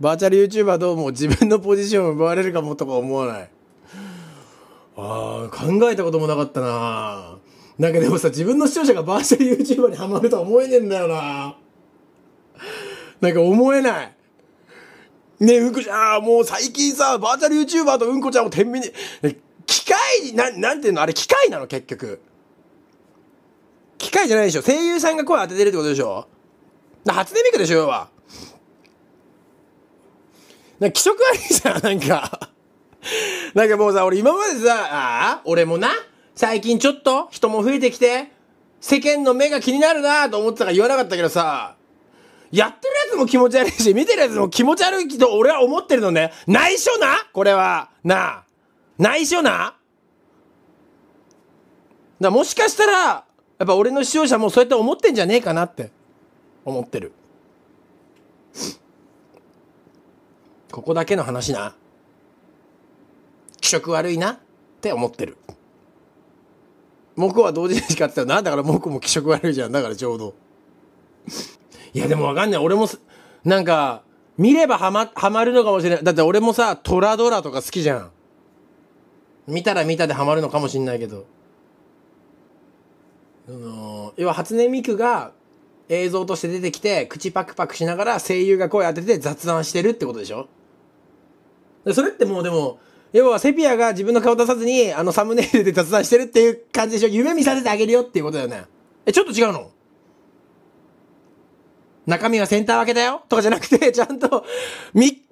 バーチャル YouTuber どうも自分のポジションを奪われるかもとか思わない。ああ、考えたこともなかったななんかでもさ、自分の視聴者がバーチャル YouTuber にハマるとは思えねえんだよななんか思えない。ねえ、うんこちゃん、もう最近さ、バーチャル YouTuber とうんこちゃんを天秤に、機械、な、ん、なんていうのあれ機械なの結局。機械じゃないでしょ声優さんが声当ててるってことでしょ初音ミクでしょ要は。なんか気色悪いじゃん、なんかなんかもうさ、俺今までさ、ああ、俺もな、最近ちょっと人も増えてきて、世間の目が気になるなと思ってたから言わなかったけどさ、やってるやつも気持ち悪いし、見てるやつも気持ち悪いと俺は思ってるのね。内緒なこれは。なあ。内緒なだもしかしたら、やっぱ俺の視聴者もそうやって思ってんじゃねえかなって、思ってる。ここだけの話な。気色悪いなって思ってる。僕は同時に使ってたなだから僕も気色悪いじゃん。だからちょうど。いや、でもわかんない。俺も、なんか、見ればはま、はまるのかもしれない。だって俺もさ、トラドラとか好きじゃん。見たら見たでハマるのかもしんないけど。あのー、要は初音ミクが映像として出てきて、口パクパクしながら声優が声当てて雑談してるってことでしょそれってもうでも、要はセピアが自分の顔出さずに、あのサムネイルで雑談してるっていう感じでしょ夢見させてあげるよっていうことだよね。え、ちょっと違うの中身はセンター分けだよとかじゃなくて、ちゃんと、み、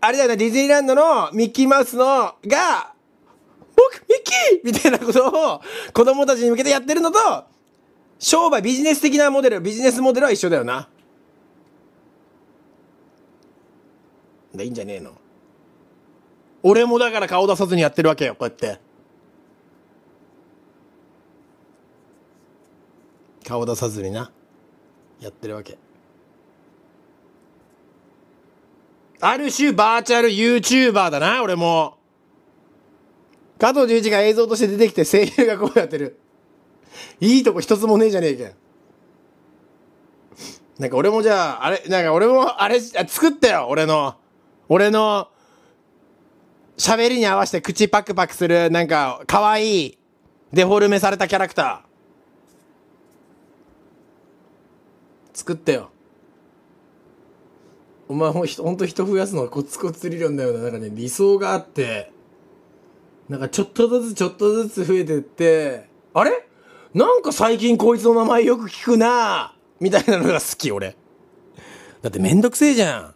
あれだよね、ディズニーランドのミッキーマウスの、が、僕、ミッキーみたいなことを子供たちに向けてやってるのと、商売、ビジネス的なモデル、ビジネスモデルは一緒だよな。でいいんじゃねえの俺もだから顔出さずにやってるわけよ、こうやって。顔出さずにな。やってるわけ。ある種バーチャル YouTuber だな、俺も。加藤十一が映像として出てきて声優がこうやってる。いいとこ一つもねえじゃねえかなんか俺もじゃあ、あれ、なんか俺もあれ、あ作ったよ、俺の。俺の喋りに合わせて口パクパクする、なんか、可愛い、デフォルメされたキャラクター。作ってよ。お前ほんと人増やすのはコツコツ理論だよな。なんかね、理想があって、なんかちょっとずつちょっとずつ増えてって、あれなんか最近こいつの名前よく聞くなみたいなのが好き、俺。だってめんどくせえじゃん。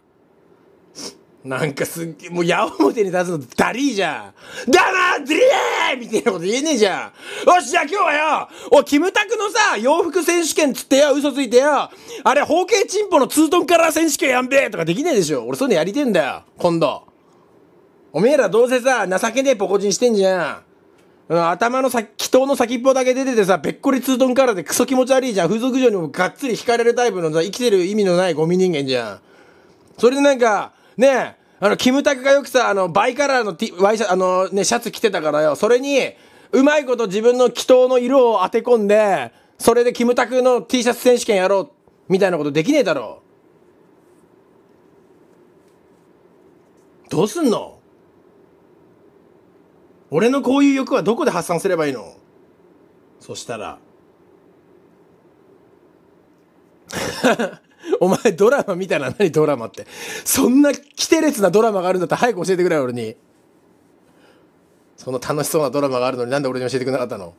なんかすっげえ、もう矢面に立つのダリーじゃん。だマーズリーみたいなこと言えねえじゃん。よし、じゃあ今日はよ、お、キムタクのさ、洋服選手権つってよ、嘘ついてよ、あれ、包茎チンポのツートンカラー選手権やんべえとかできねえでしょ。俺そういうのやりてんだよ、今度。おめえらどうせさ、情けねえポコチンしてんじゃん。頭の先、祈祷の先っぽだけ出ててさ、べっこりツートンカラーでクソ気持ち悪いじゃん。風俗嬢にもがっつり惹かれるタイプのさ、生きてる意味のないゴミ人間じゃん。それでなんか、ねえ、あの、キムタクがよくさ、あの、バイカラーの T、ワイシャツ、あのね、シャツ着てたからよ、それに、うまいこと自分の祈祷の色を当て込んで、それでキムタクの T シャツ選手権やろう、みたいなことできねえだろう。どうすんの俺のこういう欲はどこで発散すればいいのそしたら。お前ドラマ見たら何ドラマって。そんな規定列なドラマがあるんだったら早く教えてくれよ、俺に。そんな楽しそうなドラマがあるのになんで俺に教えてくれなかったの